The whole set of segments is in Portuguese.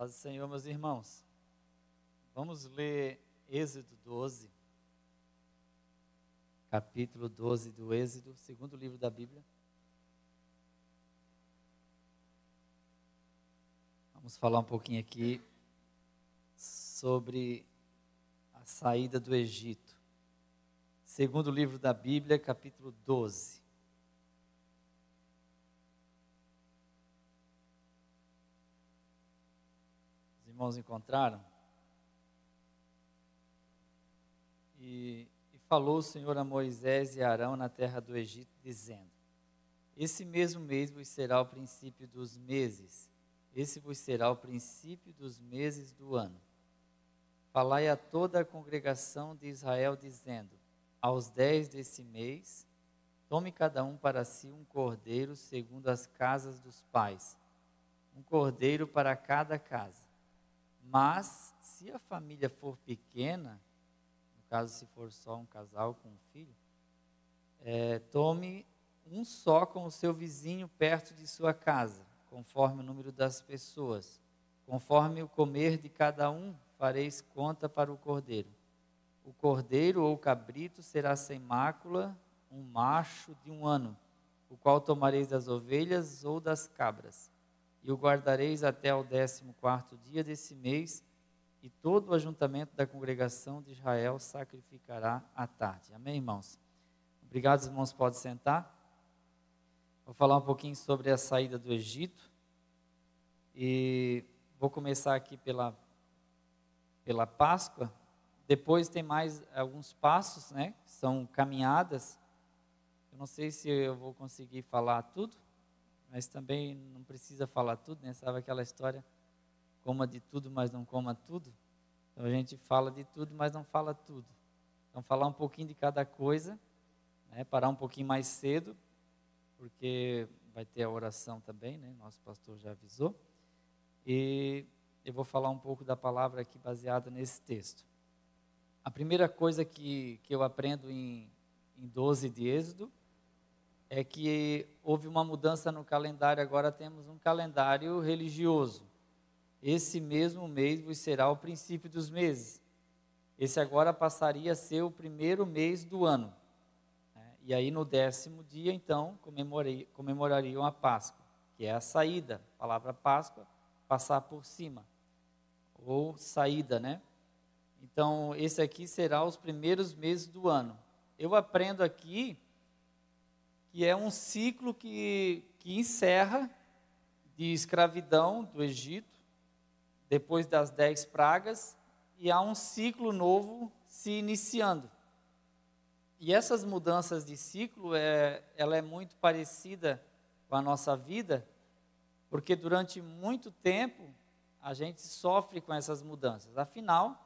Paz do Senhor, meus irmãos. Vamos ler Êxodo 12, capítulo 12 do Êxodo, segundo livro da Bíblia. Vamos falar um pouquinho aqui sobre a saída do Egito. Segundo livro da Bíblia, capítulo 12. irmãos encontraram. E, e falou o Senhor a Moisés e Arão na terra do Egito, dizendo: Esse mesmo mês vos será o princípio dos meses, esse vos será o princípio dos meses do ano. Falai a toda a congregação de Israel, dizendo: Aos dez desse mês, tome cada um para si um cordeiro segundo as casas dos pais, um cordeiro para cada casa. Mas se a família for pequena, no caso se for só um casal com um filho, é, tome um só com o seu vizinho perto de sua casa, conforme o número das pessoas. Conforme o comer de cada um, fareis conta para o cordeiro. O cordeiro ou cabrito será sem mácula, um macho de um ano, o qual tomareis das ovelhas ou das cabras e o guardareis até o décimo quarto dia desse mês, e todo o ajuntamento da congregação de Israel sacrificará à tarde. Amém, irmãos? Obrigado, irmãos, pode sentar. Vou falar um pouquinho sobre a saída do Egito, e vou começar aqui pela, pela Páscoa, depois tem mais alguns passos, né? São caminhadas. Eu não sei se eu vou conseguir falar tudo, mas também não precisa falar tudo, né? Sabe aquela história? Coma de tudo, mas não coma tudo. Então a gente fala de tudo, mas não fala tudo. Então falar um pouquinho de cada coisa, né? Parar um pouquinho mais cedo, porque vai ter a oração também, né? Nosso pastor já avisou. E eu vou falar um pouco da palavra aqui baseada nesse texto. A primeira coisa que, que eu aprendo em, em 12 de Êxodo é que houve uma mudança no calendário, agora temos um calendário religioso. Esse mesmo mês vos será o princípio dos meses. Esse agora passaria a ser o primeiro mês do ano. É, e aí, no décimo dia, então, comemorariam a Páscoa, que é a saída. A palavra Páscoa, passar por cima, ou saída, né? Então, esse aqui será os primeiros meses do ano. Eu aprendo aqui que é um ciclo que, que encerra de escravidão do Egito, depois das dez pragas, e há um ciclo novo se iniciando. E essas mudanças de ciclo, é, ela é muito parecida com a nossa vida, porque durante muito tempo a gente sofre com essas mudanças. Afinal,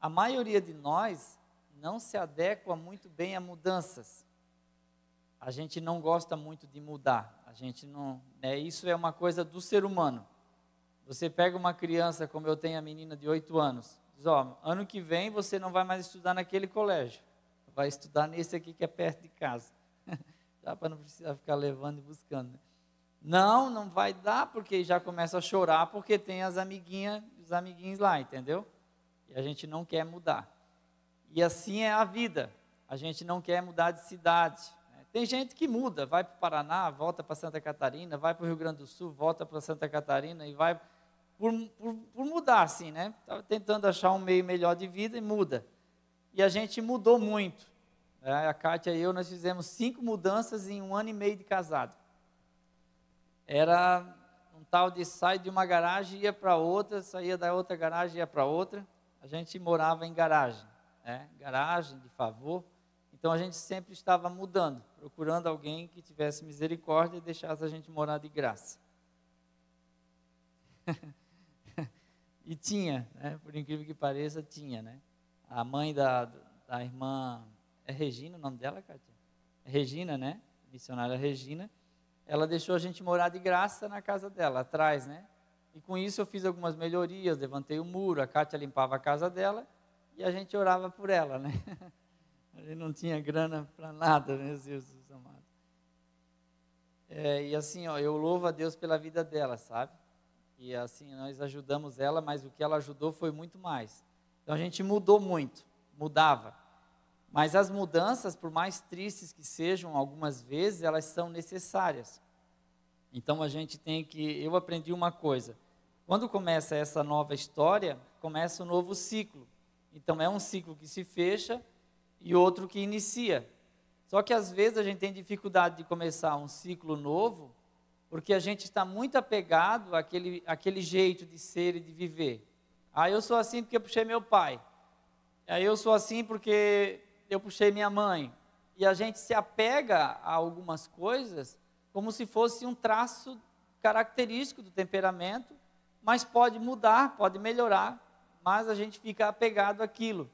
a maioria de nós não se adequa muito bem a mudanças a gente não gosta muito de mudar. A gente não, né, isso é uma coisa do ser humano. Você pega uma criança, como eu tenho a menina de 8 anos, diz: "Ó, oh, ano que vem você não vai mais estudar naquele colégio. Vai estudar nesse aqui que é perto de casa." já para não precisar ficar levando e buscando. Né? Não, não vai dar, porque já começa a chorar porque tem as amiguinhas, os amiguinhos lá, entendeu? E a gente não quer mudar. E assim é a vida. A gente não quer mudar de cidade, tem gente que muda, vai para o Paraná, volta para Santa Catarina, vai para o Rio Grande do Sul, volta para Santa Catarina e vai por, por, por mudar, assim, né? Estava tentando achar um meio melhor de vida e muda. E a gente mudou muito. Né? A Kátia e eu, nós fizemos cinco mudanças em um ano e meio de casado. Era um tal de sai de uma garagem, e ia para outra, saía da outra garagem, e ia para outra. A gente morava em garagem, né? garagem de favor. Então a gente sempre estava mudando, procurando alguém que tivesse misericórdia e deixasse a gente morar de graça. e tinha, né? por incrível que pareça, tinha. Né? A mãe da, da irmã, é Regina o nome dela, Katia. É Regina, né? Missionária Regina. Ela deixou a gente morar de graça na casa dela, atrás, né? E com isso eu fiz algumas melhorias, levantei o muro, a Kátia limpava a casa dela e a gente orava por ela, né? Ele não tinha grana para nada, meus né, Jesus amado. É, e assim, ó, eu louvo a Deus pela vida dela, sabe? E assim, nós ajudamos ela, mas o que ela ajudou foi muito mais. Então a gente mudou muito, mudava. Mas as mudanças, por mais tristes que sejam algumas vezes, elas são necessárias. Então a gente tem que. Eu aprendi uma coisa. Quando começa essa nova história, começa um novo ciclo. Então é um ciclo que se fecha e outro que inicia. Só que às vezes a gente tem dificuldade de começar um ciclo novo, porque a gente está muito apegado àquele, àquele jeito de ser e de viver. Ah, eu sou assim porque puxei meu pai. Ah, eu sou assim porque eu puxei minha mãe. E a gente se apega a algumas coisas como se fosse um traço característico do temperamento, mas pode mudar, pode melhorar, mas a gente fica apegado àquilo.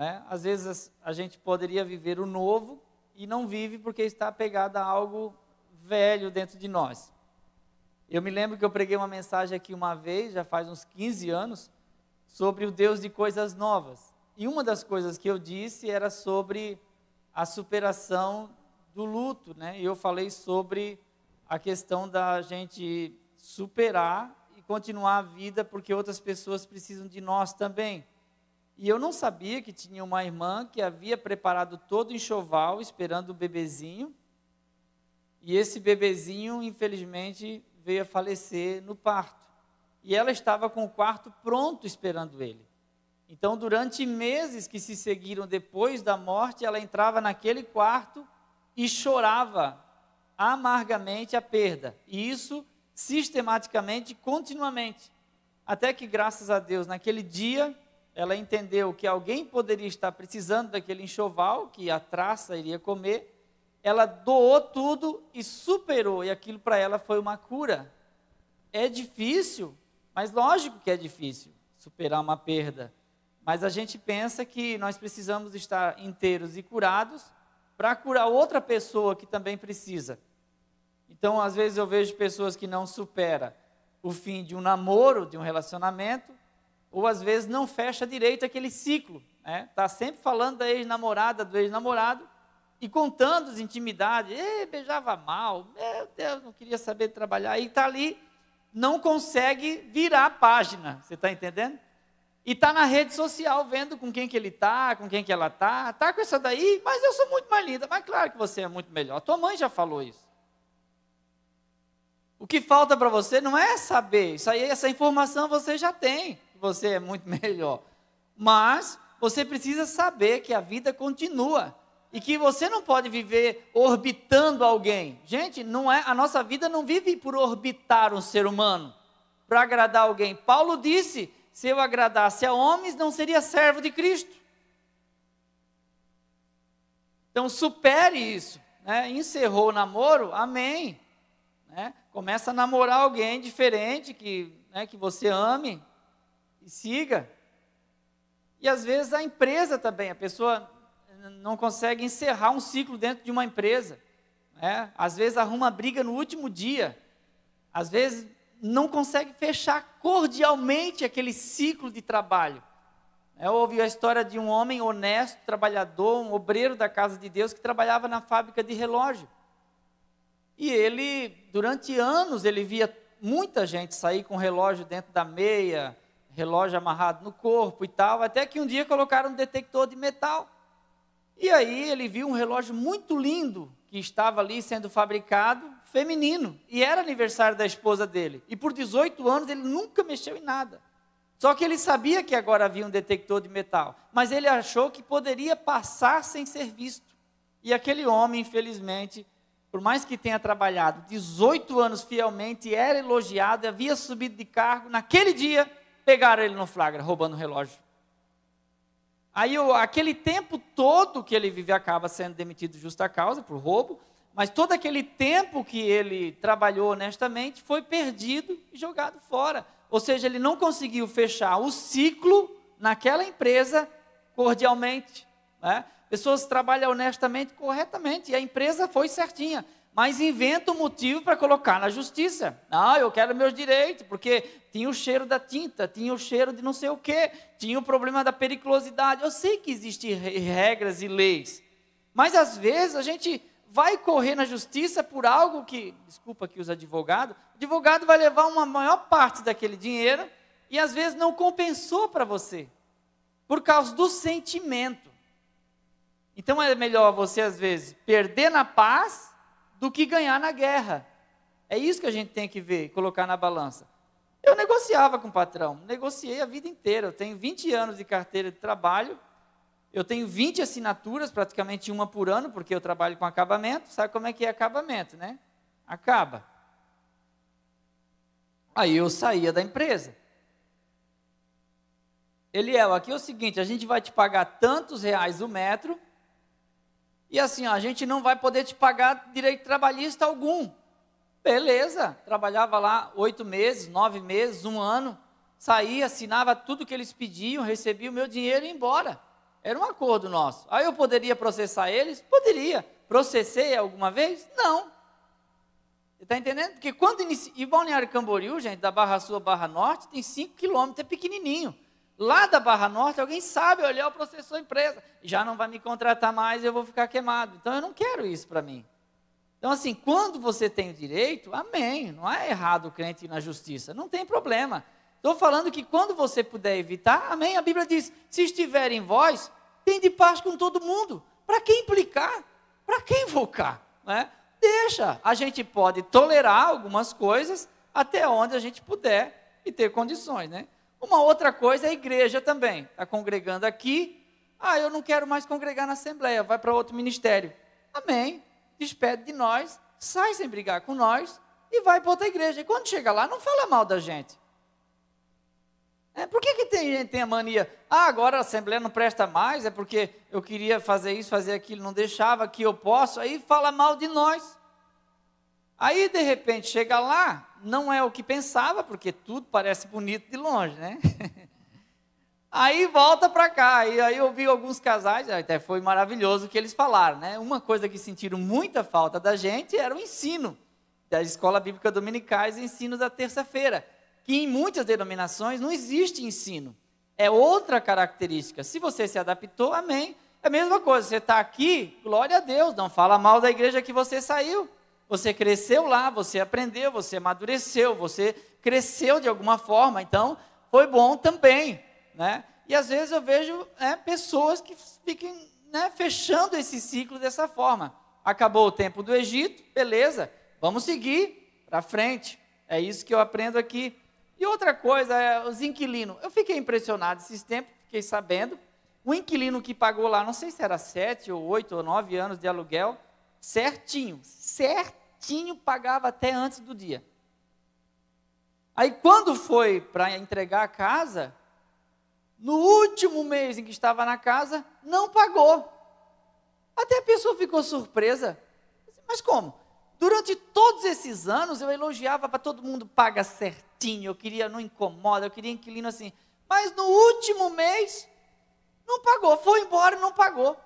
Né? Às vezes a gente poderia viver o novo e não vive porque está apegado a algo velho dentro de nós. Eu me lembro que eu preguei uma mensagem aqui uma vez, já faz uns 15 anos, sobre o Deus de coisas novas. E uma das coisas que eu disse era sobre a superação do luto, né? E eu falei sobre a questão da gente superar e continuar a vida porque outras pessoas precisam de nós também. E eu não sabia que tinha uma irmã que havia preparado todo o enxoval esperando o bebezinho. E esse bebezinho, infelizmente, veio a falecer no parto. E ela estava com o quarto pronto esperando ele. Então, durante meses que se seguiram depois da morte, ela entrava naquele quarto e chorava amargamente a perda. E isso sistematicamente, continuamente. Até que, graças a Deus, naquele dia ela entendeu que alguém poderia estar precisando daquele enxoval que a traça iria comer. Ela doou tudo e superou, e aquilo para ela foi uma cura. É difícil, mas lógico que é difícil superar uma perda. Mas a gente pensa que nós precisamos estar inteiros e curados para curar outra pessoa que também precisa. Então, às vezes eu vejo pessoas que não supera o fim de um namoro, de um relacionamento, ou às vezes não fecha direito aquele ciclo. Está né? Tá sempre falando da ex-namorada, do ex-namorado, e contando as intimidades. beijava mal, meu Deus, não queria saber trabalhar. E está ali, não consegue virar a página, você está entendendo? E está na rede social vendo com quem que ele está, com quem que ela está. Está com essa daí, mas eu sou muito mais linda. Mas claro que você é muito melhor. Tua mãe já falou isso. O que falta para você não é saber. Isso aí, essa informação você já tem você é muito melhor. Mas você precisa saber que a vida continua e que você não pode viver orbitando alguém. Gente, não é a nossa vida não vive por orbitar um ser humano para agradar alguém. Paulo disse: se eu agradasse a homens, não seria servo de Cristo. Então supere isso. Né? Encerrou o namoro, amém. Né? Começa a namorar alguém diferente que, né, que você ame, e siga. E às vezes a empresa também, a pessoa não consegue encerrar um ciclo dentro de uma empresa. Né? Às vezes arruma briga no último dia. Às vezes não consegue fechar cordialmente aquele ciclo de trabalho. É, eu ouvi a história de um homem honesto, trabalhador, um obreiro da casa de Deus que trabalhava na fábrica de relógio. E ele, durante anos, ele via muita gente sair com relógio dentro da meia, relógio amarrado no corpo e tal, até que um dia colocaram um detector de metal. E aí ele viu um relógio muito lindo que estava ali sendo fabricado, feminino, e era aniversário da esposa dele. E por 18 anos ele nunca mexeu em nada. Só que ele sabia que agora havia um detector de metal, mas ele achou que poderia passar sem ser visto. E aquele homem, infelizmente, por mais que tenha trabalhado 18 anos fielmente, era elogiado, havia subido de cargo, naquele dia pegaram ele no flagra, roubando o relógio. Aí aquele tempo todo que ele vive acaba sendo demitido justa causa por roubo, mas todo aquele tempo que ele trabalhou honestamente foi perdido e jogado fora. Ou seja, ele não conseguiu fechar o ciclo naquela empresa cordialmente. Né? Pessoas trabalham honestamente, corretamente, e a empresa foi certinha mas inventa um motivo para colocar na justiça. Ah, eu quero meus direitos, porque tinha o cheiro da tinta, tinha o cheiro de não sei o quê, tinha o problema da periculosidade. Eu sei que existem regras e leis, mas às vezes a gente vai correr na justiça por algo que, desculpa aqui os advogados, o advogado vai levar uma maior parte daquele dinheiro e às vezes não compensou para você, por causa do sentimento. Então é melhor você, às vezes, perder na paz do que ganhar na guerra. É isso que a gente tem que ver colocar na balança. Eu negociava com o patrão, negociei a vida inteira. Eu tenho 20 anos de carteira de trabalho, eu tenho 20 assinaturas, praticamente uma por ano, porque eu trabalho com acabamento. Sabe como é que é acabamento, né? Acaba. Aí eu saía da empresa. Eliel, aqui é o seguinte: a gente vai te pagar tantos reais o metro e assim, ó, a gente não vai poder te pagar direito trabalhista algum. Beleza, trabalhava lá oito meses, nove meses, um ano, saía, assinava tudo que eles pediam, recebia o meu dinheiro e ia embora. Era um acordo nosso. Aí eu poderia processar eles? Poderia. Processei alguma vez? Não. Você está entendendo? Porque quando inicia. E Balneário Camboriú, gente, da Barra Sul à Barra Norte, tem 5 quilômetros, é pequenininho lá da Barra Norte, alguém sabe olhar é o processo da empresa, já não vai me contratar mais, eu vou ficar queimado. Então eu não quero isso para mim. Então, assim, quando você tem o direito, amém. Não é errado o crente ir na justiça, não tem problema. Estou falando que quando você puder evitar, amém. A Bíblia diz: se estiver em vós, tem de paz com todo mundo. Para quem implicar? Para quem invocar? Né? Deixa. A gente pode tolerar algumas coisas até onde a gente puder e ter condições, né? Uma outra coisa é a igreja também. Está congregando aqui, ah, eu não quero mais congregar na Assembleia, vai para outro ministério. Amém. Despede de nós, sai sem brigar com nós e vai para outra igreja. E quando chega lá, não fala mal da gente. É, por que, que tem gente tem a mania? Ah, agora a Assembleia não presta mais, é porque eu queria fazer isso, fazer aquilo, não deixava que eu posso, aí fala mal de nós. Aí, de repente, chega lá, não é o que pensava, porque tudo parece bonito de longe, né? Aí volta para cá, e aí eu vi alguns casais, até foi maravilhoso o que eles falaram, né? Uma coisa que sentiram muita falta da gente era o ensino da Escola Bíblica Dominicais, ensino da terça-feira, que em muitas denominações não existe ensino. É outra característica. Se você se adaptou, amém. É a mesma coisa, você está aqui, glória a Deus, não fala mal da igreja que você saiu. Você cresceu lá, você aprendeu, você amadureceu, você cresceu de alguma forma, então foi bom também, né? E às vezes eu vejo né, pessoas que fiquem né, fechando esse ciclo dessa forma. Acabou o tempo do Egito, beleza, vamos seguir para frente. É isso que eu aprendo aqui. E outra coisa, é, os inquilinos. Eu fiquei impressionado esses tempos, fiquei sabendo. O inquilino que pagou lá, não sei se era sete ou oito ou nove anos de aluguel, certinho, certo? certinho, pagava até antes do dia. Aí quando foi para entregar a casa, no último mês em que estava na casa, não pagou. Até a pessoa ficou surpresa. Mas como? Durante todos esses anos eu elogiava para todo mundo paga certinho, eu queria não incomoda, eu queria inquilino assim. Mas no último mês não pagou, foi embora e não pagou.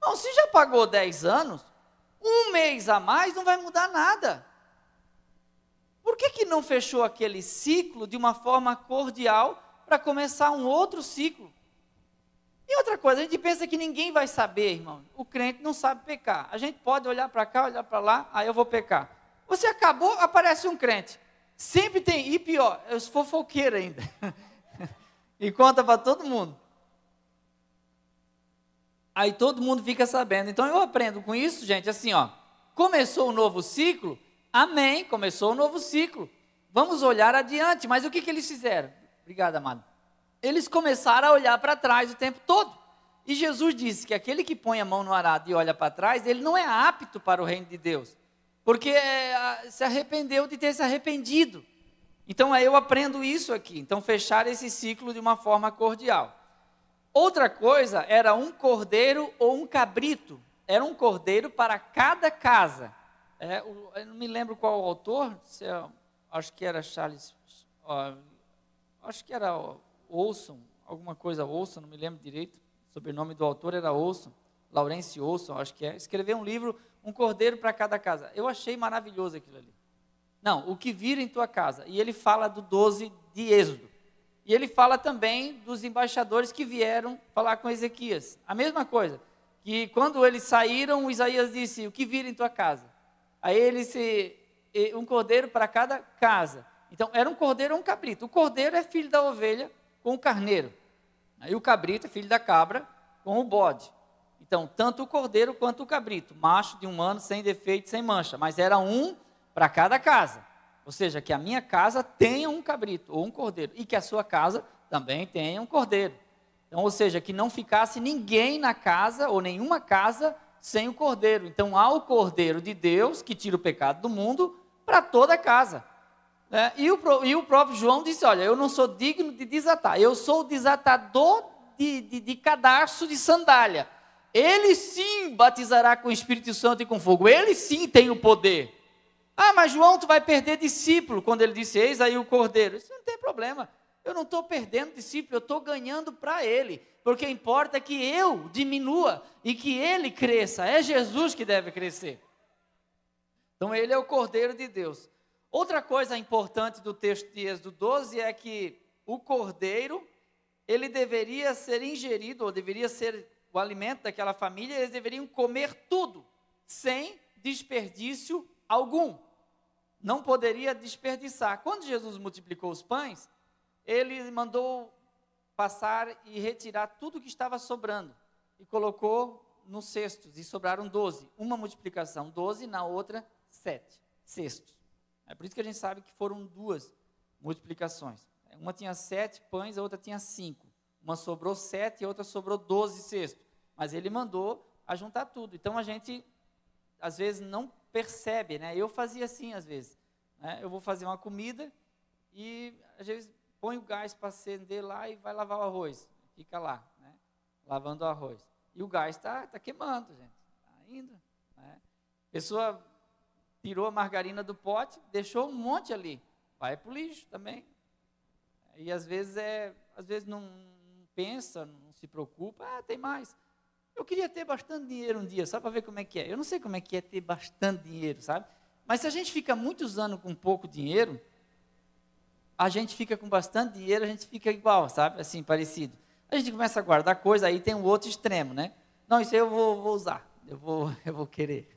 Não, se já pagou 10 anos, um mês a mais não vai mudar nada. Por que, que não fechou aquele ciclo de uma forma cordial para começar um outro ciclo? E outra coisa, a gente pensa que ninguém vai saber, irmão. O crente não sabe pecar. A gente pode olhar para cá, olhar para lá, aí eu vou pecar. Você acabou, aparece um crente. Sempre tem, e pior, eu sou fofoqueiro ainda. e conta para todo mundo. Aí todo mundo fica sabendo. Então eu aprendo com isso, gente, assim, ó. Começou o um novo ciclo? Amém, começou o um novo ciclo. Vamos olhar adiante. Mas o que, que eles fizeram? Obrigado, amado. Eles começaram a olhar para trás o tempo todo. E Jesus disse que aquele que põe a mão no arado e olha para trás, ele não é apto para o reino de Deus. Porque é, se arrependeu de ter se arrependido. Então aí é, eu aprendo isso aqui. Então fechar esse ciclo de uma forma cordial. Outra coisa era um cordeiro ou um cabrito. Era um cordeiro para cada casa. É, eu não me lembro qual o autor, se é, acho que era Charles, acho que era Olson, alguma coisa Olson, não me lembro direito. O sobrenome do autor era Olson, Laurence Olson, acho que é. Escreveu um livro, Um Cordeiro para Cada Casa. Eu achei maravilhoso aquilo ali. Não, o que vira em tua casa. E ele fala do 12 de Êxodo. E ele fala também dos embaixadores que vieram falar com Ezequias. A mesma coisa, que quando eles saíram, Isaías disse: O que vira em tua casa? Aí ele disse: Um cordeiro para cada casa. Então, era um cordeiro ou um cabrito. O cordeiro é filho da ovelha com o carneiro. Aí o cabrito é filho da cabra com o bode. Então, tanto o cordeiro quanto o cabrito, macho de um ano, sem defeito, sem mancha. Mas era um para cada casa. Ou seja, que a minha casa tenha um cabrito ou um cordeiro e que a sua casa também tenha um cordeiro. Então, ou seja, que não ficasse ninguém na casa ou nenhuma casa sem o cordeiro. Então, há o cordeiro de Deus que tira o pecado do mundo para toda a casa. É, e, o, e, o, próprio João disse: Olha, eu não sou digno de desatar, eu sou o desatador de, de, de cadarço de sandália. Ele sim batizará com o Espírito Santo e com fogo, ele sim tem o poder. Ah, mas João, tu vai perder discípulo quando ele disse: Eis aí o cordeiro. Isso não tem problema. Eu não estou perdendo discípulo, eu estou ganhando para ele. Porque importa que eu diminua e que ele cresça. É Jesus que deve crescer. Então ele é o cordeiro de Deus. Outra coisa importante do texto de Êxodo 12 é que o cordeiro, ele deveria ser ingerido, ou deveria ser o alimento daquela família, eles deveriam comer tudo, sem desperdício algum. Não poderia desperdiçar. Quando Jesus multiplicou os pães, ele mandou passar e retirar tudo que estava sobrando e colocou nos cestos e sobraram 12. Uma multiplicação, 12, na outra, 7 cestos. É por isso que a gente sabe que foram duas multiplicações. Uma tinha sete pães, a outra tinha cinco. Uma sobrou sete e a outra sobrou doze cestos. Mas ele mandou ajuntar juntar tudo. Então a gente, às vezes, não percebe, né? Eu fazia assim às vezes. Né? Eu vou fazer uma comida e às vezes põe o gás para acender lá e vai lavar o arroz. Fica lá, né? lavando o arroz. E o gás está tá queimando, gente. Está indo. Né? Pessoa tirou a margarina do pote, deixou um monte ali. Vai para o lixo também. E às vezes é, às vezes não, não pensa, não se preocupa, ah, tem mais. Eu queria ter bastante dinheiro um dia, só para ver como é que é. Eu não sei como é que é ter bastante dinheiro, sabe? Mas se a gente fica muitos anos com pouco dinheiro, a gente fica com bastante dinheiro, a gente fica igual, sabe? Assim, parecido. A gente começa a guardar coisa, aí tem o um outro extremo, né? Não, isso aí eu vou, vou usar, eu vou, eu vou querer.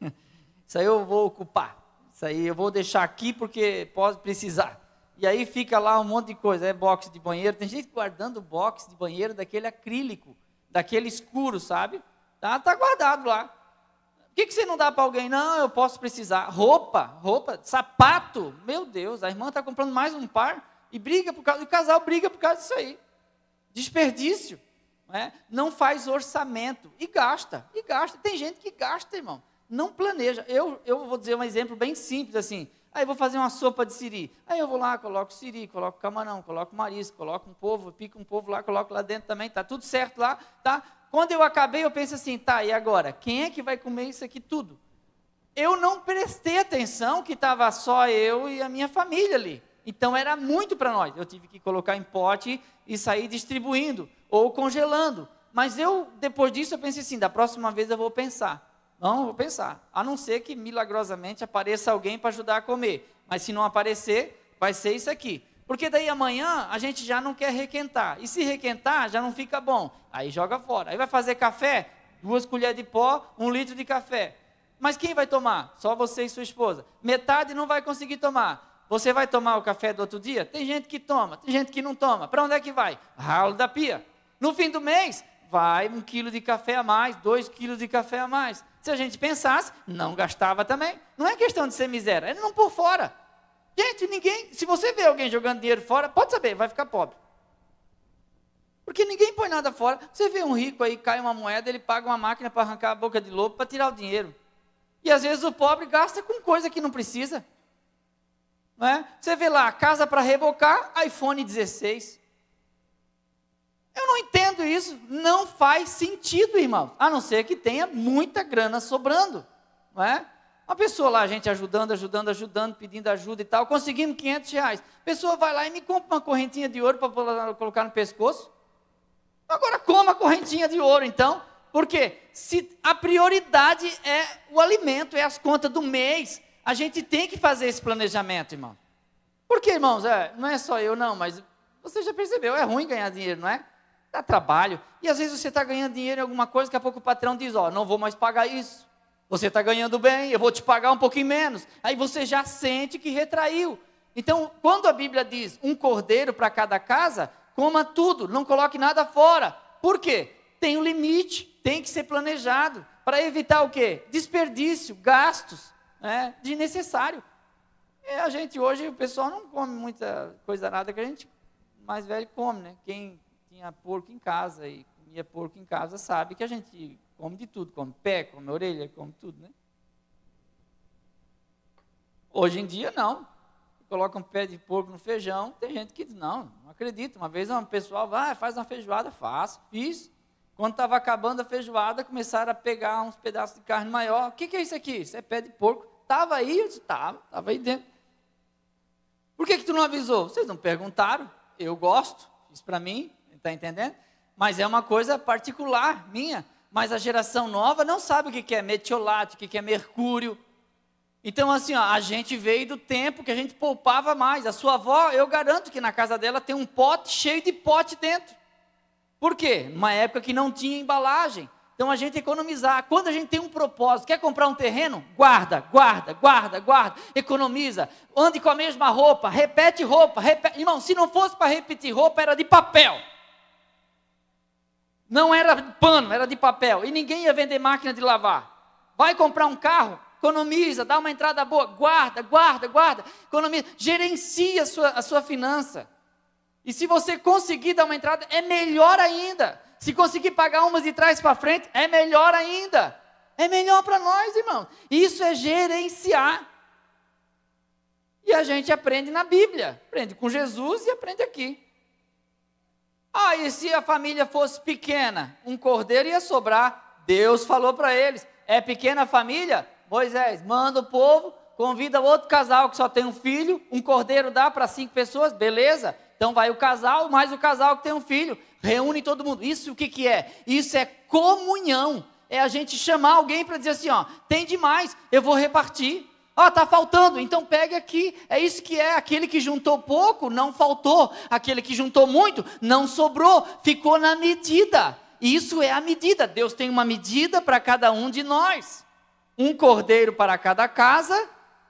Isso aí eu vou ocupar. Isso aí eu vou deixar aqui porque pode precisar. E aí fica lá um monte de coisa, é box de banheiro. Tem gente guardando box de banheiro daquele acrílico daquele escuro, sabe? Tá, tá guardado lá. O que, que você não dá para alguém? Não, eu posso precisar. Roupa, roupa, sapato. Meu Deus, a irmã está comprando mais um par e briga por causa. E o casal briga por causa disso aí. Desperdício. Né? Não faz orçamento. E gasta, e gasta. Tem gente que gasta, irmão. Não planeja. Eu, eu vou dizer um exemplo bem simples assim. Aí vou fazer uma sopa de siri. Aí eu vou lá, coloco siri, coloco camarão, coloco marisco, coloco um povo, pico um povo lá, coloco lá dentro também, tá tudo certo lá, tá? Quando eu acabei, eu penso assim, tá, e agora? Quem é que vai comer isso aqui tudo? Eu não prestei atenção que estava só eu e a minha família ali. Então era muito para nós. Eu tive que colocar em pote e sair distribuindo ou congelando. Mas eu, depois disso, eu pensei assim, da próxima vez eu vou pensar. Não vou pensar. A não ser que milagrosamente apareça alguém para ajudar a comer. Mas se não aparecer, vai ser isso aqui. Porque daí amanhã a gente já não quer requentar. E se requentar, já não fica bom. Aí joga fora. Aí vai fazer café, duas colheres de pó, um litro de café. Mas quem vai tomar? Só você e sua esposa. Metade não vai conseguir tomar. Você vai tomar o café do outro dia? Tem gente que toma, tem gente que não toma. Para onde é que vai? Ralo da pia. No fim do mês, vai um quilo de café a mais, dois quilos de café a mais. Se a gente pensasse, não gastava também. Não é questão de ser miséria, é não por fora. Gente, ninguém, se você vê alguém jogando dinheiro fora, pode saber, vai ficar pobre. Porque ninguém põe nada fora. Você vê um rico aí, cai uma moeda, ele paga uma máquina para arrancar a boca de lobo para tirar o dinheiro. E às vezes o pobre gasta com coisa que não precisa. Não é? Você vê lá, casa para rebocar, iPhone 16. Eu não entendo isso. Não faz sentido, irmão. A não ser que tenha muita grana sobrando. Não é? Uma pessoa lá, a gente ajudando, ajudando, ajudando, pedindo ajuda e tal, conseguimos 500 reais. A pessoa vai lá e me compra uma correntinha de ouro para colocar no pescoço. Agora coma a correntinha de ouro, então. Porque se a prioridade é o alimento, é as contas do mês, a gente tem que fazer esse planejamento, irmão. Porque, irmãos, é, não é só eu, não, mas você já percebeu, é ruim ganhar dinheiro, não é? dá trabalho. E às vezes você está ganhando dinheiro em alguma coisa, daqui a pouco o patrão diz: Ó, oh, não vou mais pagar isso. Você está ganhando bem, eu vou te pagar um pouquinho menos. Aí você já sente que retraiu. Então, quando a Bíblia diz um cordeiro para cada casa, coma tudo, não coloque nada fora. Por quê? Tem um limite, tem que ser planejado para evitar o quê? Desperdício, gastos, né, de necessário. a gente hoje, o pessoal não come muita coisa nada que a gente mais velho come, né? Quem tinha porco em casa e comia porco em casa sabe que a gente come de tudo, come pé, come orelha, come tudo, né? Hoje em dia não. coloca um pé de porco no feijão, tem gente que diz, não, não acredito. Uma vez um pessoal vai, faz uma feijoada, faço, fiz. Quando estava acabando a feijoada, começaram a pegar uns pedaços de carne maior. O que, que é isso aqui? Isso é pé de porco. Estava aí, eu disse, estava, estava aí dentro. Por que, que tu não avisou? Vocês não perguntaram, eu gosto, fiz para mim, Está entendendo? Mas é uma coisa particular minha. Mas a geração nova não sabe o que é metiolato, o que é mercúrio. Então, assim, ó, a gente veio do tempo que a gente poupava mais. A sua avó, eu garanto que na casa dela tem um pote cheio de pote dentro. Por quê? Numa época que não tinha embalagem. Então a gente economizar. Quando a gente tem um propósito, quer comprar um terreno? Guarda, guarda, guarda, guarda. Economiza. Ande com a mesma roupa. Repete roupa. Repete. Irmão, se não fosse para repetir roupa, era de papel. Não era pano, era de papel. E ninguém ia vender máquina de lavar. Vai comprar um carro, economiza, dá uma entrada boa, guarda, guarda, guarda, economiza, gerencia a sua, a sua finança. E se você conseguir dar uma entrada, é melhor ainda. Se conseguir pagar umas de trás para frente, é melhor ainda. É melhor para nós, irmãos. Isso é gerenciar. E a gente aprende na Bíblia, aprende com Jesus e aprende aqui. Ah, e se a família fosse pequena, um cordeiro ia sobrar. Deus falou para eles: é pequena a família? Moisés, manda o povo, convida outro casal que só tem um filho, um cordeiro dá para cinco pessoas, beleza? Então vai o casal, mais o casal que tem um filho, reúne todo mundo. Isso o que, que é? Isso é comunhão. É a gente chamar alguém para dizer assim: ó, tem demais, eu vou repartir ó está faltando, então pegue aqui. É isso que é. Aquele que juntou pouco, não faltou. Aquele que juntou muito, não sobrou. Ficou na medida. isso é a medida. Deus tem uma medida para cada um de nós: um cordeiro para cada casa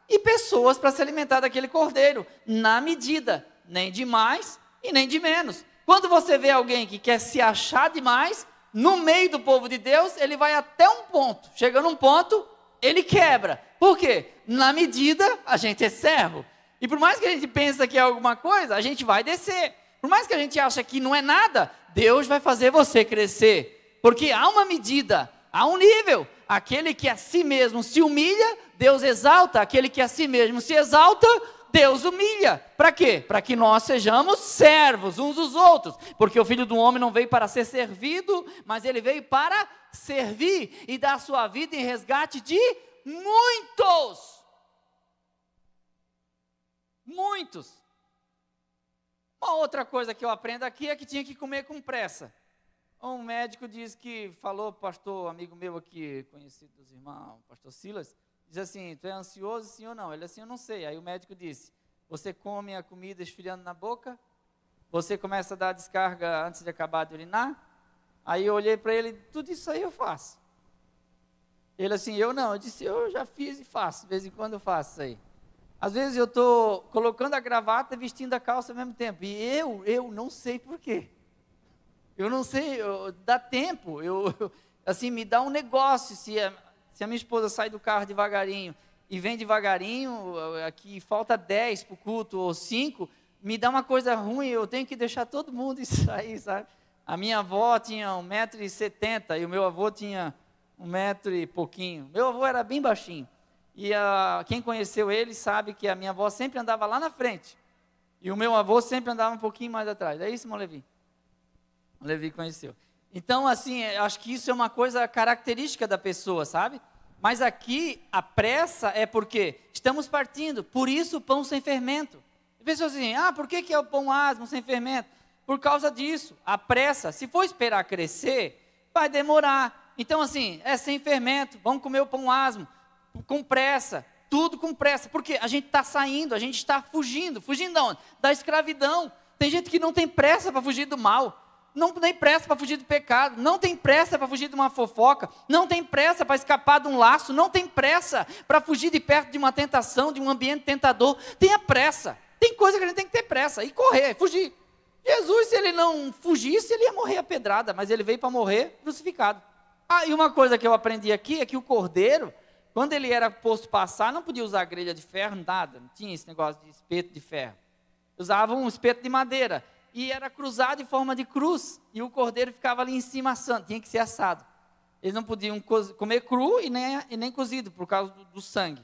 e pessoas para se alimentar daquele cordeiro. Na medida. Nem de mais e nem de menos. Quando você vê alguém que quer se achar demais, no meio do povo de Deus, ele vai até um ponto. Chegando um ponto, ele quebra. Por quê? Na medida, a gente é servo. E por mais que a gente pense que é alguma coisa, a gente vai descer. Por mais que a gente ache que não é nada, Deus vai fazer você crescer. Porque há uma medida, há um nível. Aquele que a si mesmo se humilha, Deus exalta. Aquele que a si mesmo se exalta, Deus humilha. Para quê? Para que nós sejamos servos uns dos outros. Porque o filho do homem não veio para ser servido, mas ele veio para servir e dar sua vida em resgate de muitos. Muitos. Uma outra coisa que eu aprendo aqui é que tinha que comer com pressa. Um médico diz que falou, pastor, amigo meu aqui, conhecido dos irmãos, pastor Silas, diz assim: Tu é ansioso, sim ou não? Ele assim: Eu não sei. Aí o médico disse: Você come a comida esfriando na boca? Você começa a dar descarga antes de acabar de urinar? Aí eu olhei para ele: Tudo isso aí eu faço. Ele assim: Eu não. Eu disse: Eu já fiz e faço. De vez em quando eu faço isso aí. Às vezes eu estou colocando a gravata e vestindo a calça ao mesmo tempo. E eu, eu não sei porquê. Eu não sei, eu, dá tempo. Eu, assim, me dá um negócio se é se a minha esposa sai do carro devagarinho e vem devagarinho, eh, aqui falta 10 para o culto ou 5, me dá uma coisa ruim, eu tenho que deixar todo mundo e sair. sabe? A minha avó tinha 1,70m e o meu avô tinha um metro e pouquinho. Meu avô era bem baixinho. E quem conheceu ele sabe que a minha avó sempre andava lá na frente. E o meu avô sempre andava um pouquinho mais atrás. É isso, irmão Levi? Levi conheceu. Então, assim, é, acho que isso é uma coisa característica da pessoa, sabe? Mas aqui a pressa é porque estamos partindo, por isso o pão sem fermento. E pessoas dizem: ah, por que, que é o pão asmo sem fermento? Por causa disso, a pressa, se for esperar crescer, vai demorar. Então, assim, é sem fermento, vamos comer o pão asmo, com pressa, tudo com pressa, porque a gente está saindo, a gente está fugindo. Fugindo onde? Da escravidão. Tem gente que não tem pressa para fugir do mal não tem pressa para fugir do pecado, não tem pressa para fugir de uma fofoca, não tem pressa para escapar de um laço, não tem pressa para fugir de perto de uma tentação, de um ambiente tentador. Tenha pressa. Tem coisa que a gente tem que ter pressa e correr, fugir. Jesus, se ele não fugisse, ele ia morrer a pedrada, mas ele veio para morrer crucificado. Ah, e uma coisa que eu aprendi aqui é que o cordeiro, quando ele era posto passar, não podia usar grelha de ferro, nada, não tinha esse negócio de espeto de ferro. Usava um espeto de madeira e era cruzado em forma de cruz, e o cordeiro ficava ali em cima assando, tinha que ser assado. Eles não podiam comer cru e nem, e nem cozido, por causa do, do sangue.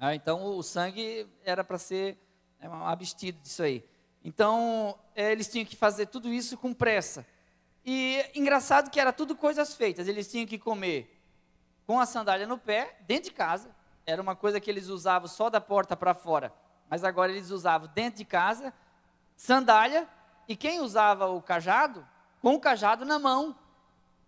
Ah, então, o sangue era para ser é, abstido disso aí. Então, é, eles tinham que fazer tudo isso com pressa. E engraçado que era tudo coisas feitas, eles tinham que comer com a sandália no pé, dentro de casa, era uma coisa que eles usavam só da porta para fora, mas agora eles usavam dentro de casa sandália, e quem usava o cajado, com o cajado na mão,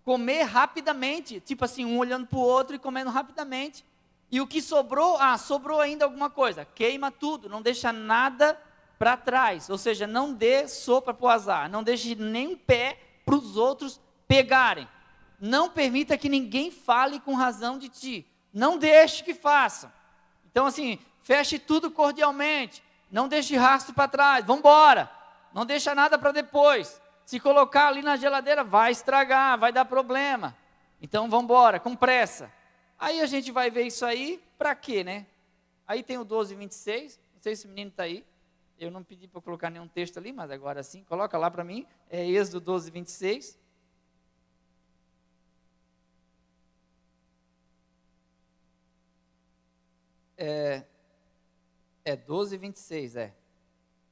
comer rapidamente, tipo assim, um olhando para o outro e comendo rapidamente. E o que sobrou, ah, sobrou ainda alguma coisa, queima tudo, não deixa nada para trás, ou seja, não dê sopa para o azar, não deixe nenhum pé para os outros pegarem. Não permita que ninguém fale com razão de ti. Não deixe que façam. Então, assim, feche tudo cordialmente. Não deixe rastro para trás, vamos embora. Não deixa nada para depois. Se colocar ali na geladeira, vai estragar, vai dar problema. Então vamos embora, com pressa. Aí a gente vai ver isso aí, para quê, né? Aí tem o 1226, não sei se o menino está aí. Eu não pedi para colocar nenhum texto ali, mas agora sim, coloca lá para mim. É Êxodo 12, 26. É, é 12 e 26, é.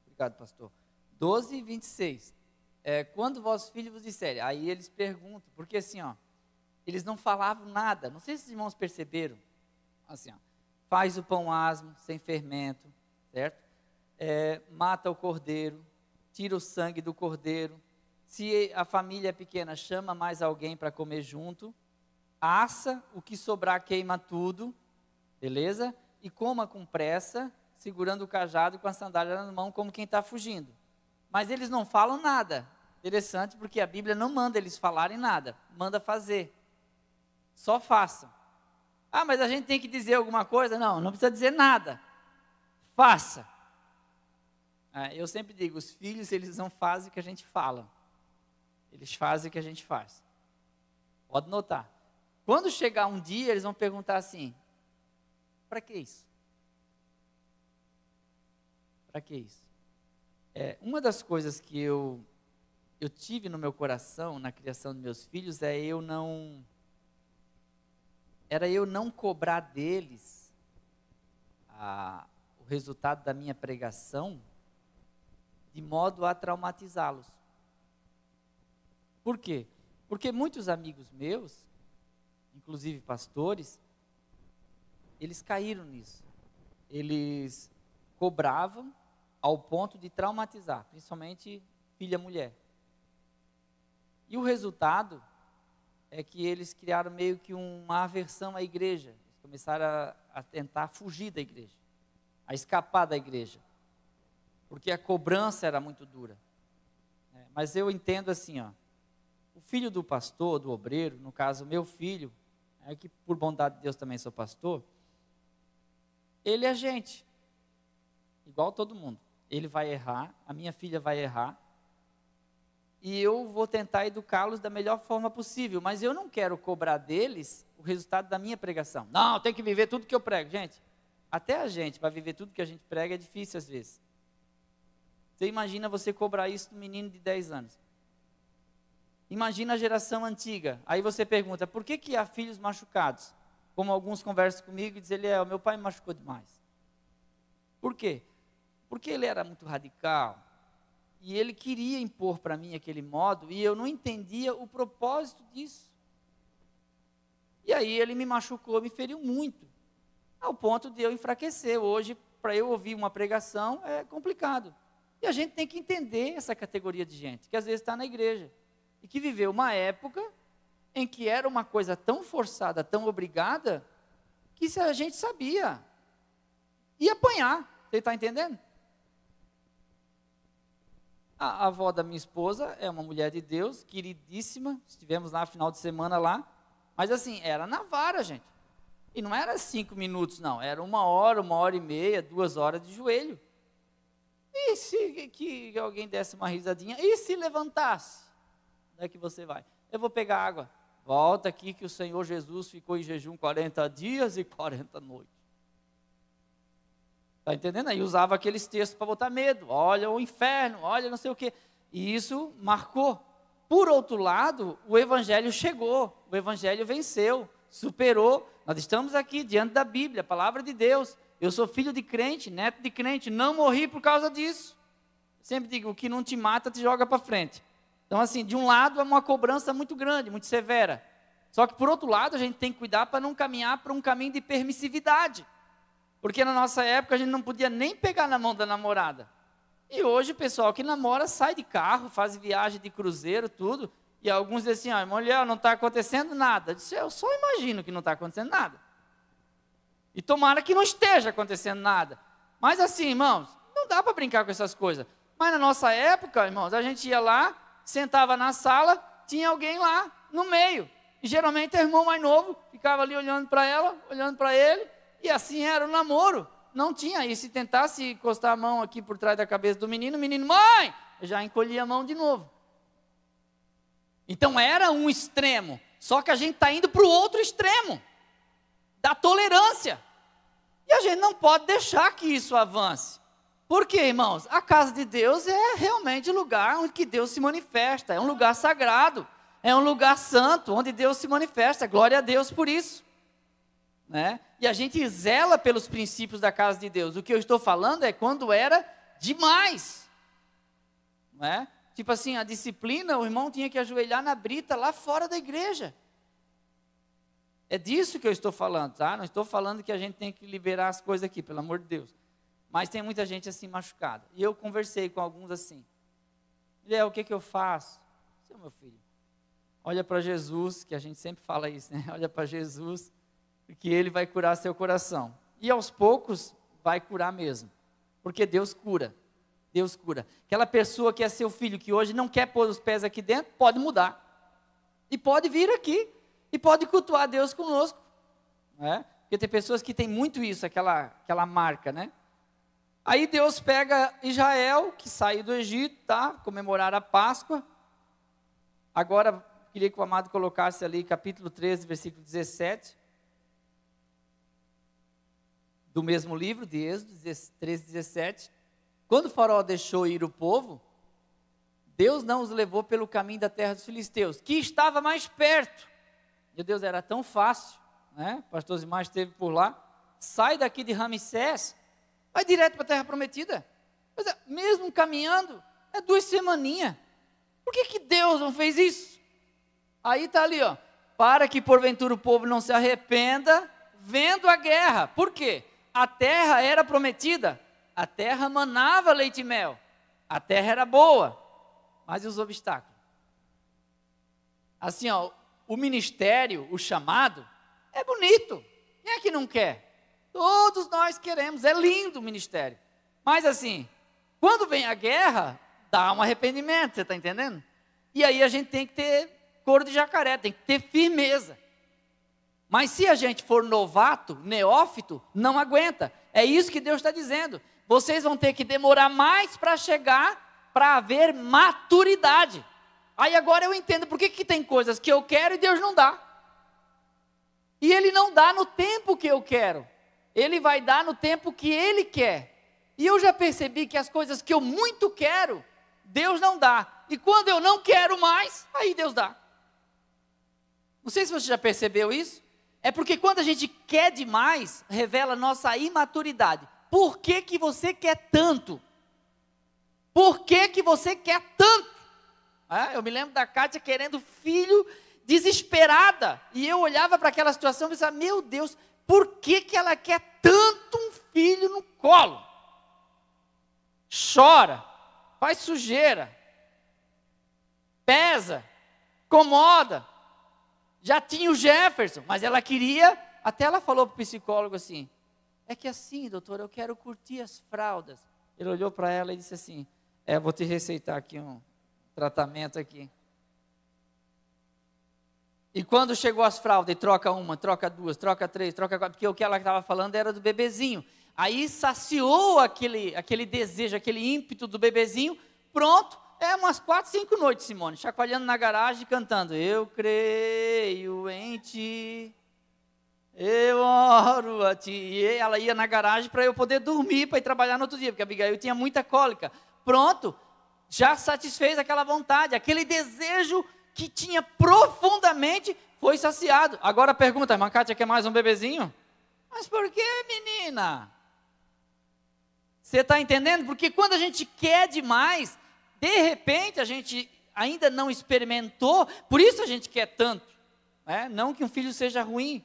Obrigado, pastor. 12 e 26. É, quando vossos filhos vos disserem, aí eles perguntam, porque assim, ó, eles não falavam nada, não sei se os irmãos perceberam, assim, ó, faz o pão asmo, sem fermento, certo? É, mata o cordeiro, tira o sangue do cordeiro, se a família é pequena, chama mais alguém para comer junto, assa, o que sobrar queima tudo, beleza? E coma com pressa, segurando o cajado e com a sandália na mão, como quem está fugindo. Mas eles não falam nada. Interessante, porque a Bíblia não manda eles falarem nada, manda fazer. Só façam. Ah, mas a gente tem que dizer alguma coisa? Não, não precisa dizer nada. Faça. Ah, eu sempre digo, os filhos eles não fazem o que a gente fala. Eles fazem o que a gente faz. Pode notar. Quando chegar um dia, eles vão perguntar assim: para que isso? Para que isso? É, uma das coisas que eu, eu tive no meu coração na criação de meus filhos é eu não. Era eu não cobrar deles a, o resultado da minha pregação de modo a traumatizá-los. Por quê? Porque muitos amigos meus, inclusive pastores, eles caíram nisso. Eles cobravam ao ponto de traumatizar, principalmente filha mulher. E o resultado é que eles criaram meio que uma aversão à igreja. Eles começaram a, a tentar fugir da igreja, a escapar da igreja, porque a cobrança era muito dura. É, mas eu entendo assim, ó, o filho do pastor, do obreiro, no caso meu filho, é que por bondade de Deus também sou pastor, ele é gente, igual todo mundo ele vai errar, a minha filha vai errar, e eu vou tentar educá-los da melhor forma possível, mas eu não quero cobrar deles o resultado da minha pregação. Não, tem que viver tudo que eu prego. Gente, até a gente, para viver tudo que a gente prega, é difícil às vezes. Você imagina você cobrar isso do menino de 10 anos. Imagina a geração antiga. Aí você pergunta, por que, que há filhos machucados? Como alguns conversam comigo e dizem, ele é, o meu pai me machucou demais. Por quê? Porque ele era muito radical e ele queria impor para mim aquele modo e eu não entendia o propósito disso. E aí ele me machucou, me feriu muito, ao ponto de eu enfraquecer. Hoje, para eu ouvir uma pregação, é complicado. E a gente tem que entender essa categoria de gente, que às vezes está na igreja e que viveu uma época em que era uma coisa tão forçada, tão obrigada, que se a gente sabia ia apanhar. Você está entendendo? A avó da minha esposa é uma mulher de Deus, queridíssima. Estivemos lá final de semana lá. Mas assim, era na vara, gente. E não era cinco minutos, não. Era uma hora, uma hora e meia, duas horas de joelho. E se que alguém desse uma risadinha? E se levantasse? Onde é que você vai? Eu vou pegar água. Volta aqui que o Senhor Jesus ficou em jejum 40 dias e 40 noites. Está entendendo? Aí usava aqueles textos para botar medo. Olha o inferno, olha não sei o quê. E isso marcou. Por outro lado, o evangelho chegou, o evangelho venceu, superou. Nós estamos aqui diante da Bíblia, a palavra de Deus. Eu sou filho de crente, neto de crente, não morri por causa disso. Sempre digo, o que não te mata te joga para frente. Então, assim, de um lado é uma cobrança muito grande, muito severa. Só que por outro lado, a gente tem que cuidar para não caminhar para um caminho de permissividade. Porque na nossa época a gente não podia nem pegar na mão da namorada. E hoje, o pessoal, que namora sai de carro, faz viagem de cruzeiro, tudo. E alguns dizem assim, ah, mulher, não está acontecendo nada. Eu, disse, eu só imagino que não está acontecendo nada. E tomara que não esteja acontecendo nada. Mas assim, irmãos, não dá para brincar com essas coisas. Mas na nossa época, irmãos, a gente ia lá, sentava na sala, tinha alguém lá no meio. E geralmente o é irmão mais novo ficava ali olhando para ela, olhando para ele, e assim era o namoro. Não tinha. E se tentasse encostar a mão aqui por trás da cabeça do menino, o menino, mãe! Já encolhia a mão de novo. Então era um extremo. Só que a gente está indo para o outro extremo da tolerância. E a gente não pode deixar que isso avance. Porque, irmãos, a casa de Deus é realmente o lugar onde que Deus se manifesta, é um lugar sagrado, é um lugar santo, onde Deus se manifesta. Glória a Deus por isso né? E a gente zela pelos princípios da casa de Deus. O que eu estou falando é quando era demais, né? Tipo assim, a disciplina, o irmão tinha que ajoelhar na brita lá fora da igreja. É disso que eu estou falando, tá? Não estou falando que a gente tem que liberar as coisas aqui, pelo amor de Deus. Mas tem muita gente assim machucada. E eu conversei com alguns assim. Léo, o que, que eu faço? Seu meu filho, olha para Jesus, que a gente sempre fala isso, né? Olha para Jesus que ele vai curar seu coração. E aos poucos vai curar mesmo. Porque Deus cura. Deus cura. Aquela pessoa que é seu filho, que hoje não quer pôr os pés aqui dentro, pode mudar. E pode vir aqui. E pode cultuar Deus conosco. Né? Porque tem pessoas que têm muito isso, aquela, aquela marca, né? Aí Deus pega Israel, que saiu do Egito, tá? Comemorar a Páscoa. Agora, queria que o amado colocasse ali capítulo 13, versículo 17 do mesmo livro, de Êxodo 13, 17, quando Faraó deixou ir o povo, Deus não os levou pelo caminho da terra dos filisteus, que estava mais perto. Meu Deus, era tão fácil, né? pastor Zimar esteve por lá. Sai daqui de Ramsés, vai direto para a terra prometida. Mas é, mesmo caminhando, é duas semaninhas. Por que, que Deus não fez isso? Aí está ali, ó. Para que porventura o povo não se arrependa, vendo a guerra. Por quê? A terra era prometida, a terra manava leite e mel, a terra era boa, mas e os obstáculos? Assim, ó, o ministério, o chamado, é bonito. Quem é que não quer? Todos nós queremos, é lindo o ministério. Mas assim, quando vem a guerra, dá um arrependimento, você está entendendo? E aí a gente tem que ter cor de jacaré, tem que ter firmeza. Mas se a gente for novato, neófito, não aguenta. É isso que Deus está dizendo. Vocês vão ter que demorar mais para chegar, para haver maturidade. Aí agora eu entendo por que, que tem coisas que eu quero e Deus não dá. E Ele não dá no tempo que eu quero. Ele vai dar no tempo que Ele quer. E eu já percebi que as coisas que eu muito quero, Deus não dá. E quando eu não quero mais, aí Deus dá. Não sei se você já percebeu isso. É porque quando a gente quer demais, revela nossa imaturidade. Por que, que você quer tanto? Por que, que você quer tanto? Ah, eu me lembro da Kátia querendo filho desesperada. E eu olhava para aquela situação e pensava, meu Deus, por que, que ela quer tanto um filho no colo? Chora, faz sujeira, pesa, incomoda, já tinha o Jefferson, mas ela queria. Até ela falou para o psicólogo assim: É que assim, doutor, eu quero curtir as fraldas. Ele olhou para ela e disse assim: É, vou te receitar aqui um tratamento aqui. E quando chegou as fraldas, e troca uma, troca duas, troca três, troca quatro, porque o que ela estava falando era do bebezinho. Aí saciou aquele, aquele desejo, aquele ímpeto do bebezinho, pronto, é umas quatro, cinco noites, Simone, chacoalhando na garagem cantando. Eu creio em ti, eu oro a ti. E ela ia na garagem para eu poder dormir, para ir trabalhar no outro dia, porque a Abigail tinha muita cólica. Pronto, já satisfez aquela vontade, aquele desejo que tinha profundamente foi saciado. Agora pergunta, irmã Kátia, quer mais um bebezinho? Mas por que, menina? Você está entendendo? Porque quando a gente quer demais, de repente a gente ainda não experimentou, por isso a gente quer tanto. Né? Não que um filho seja ruim,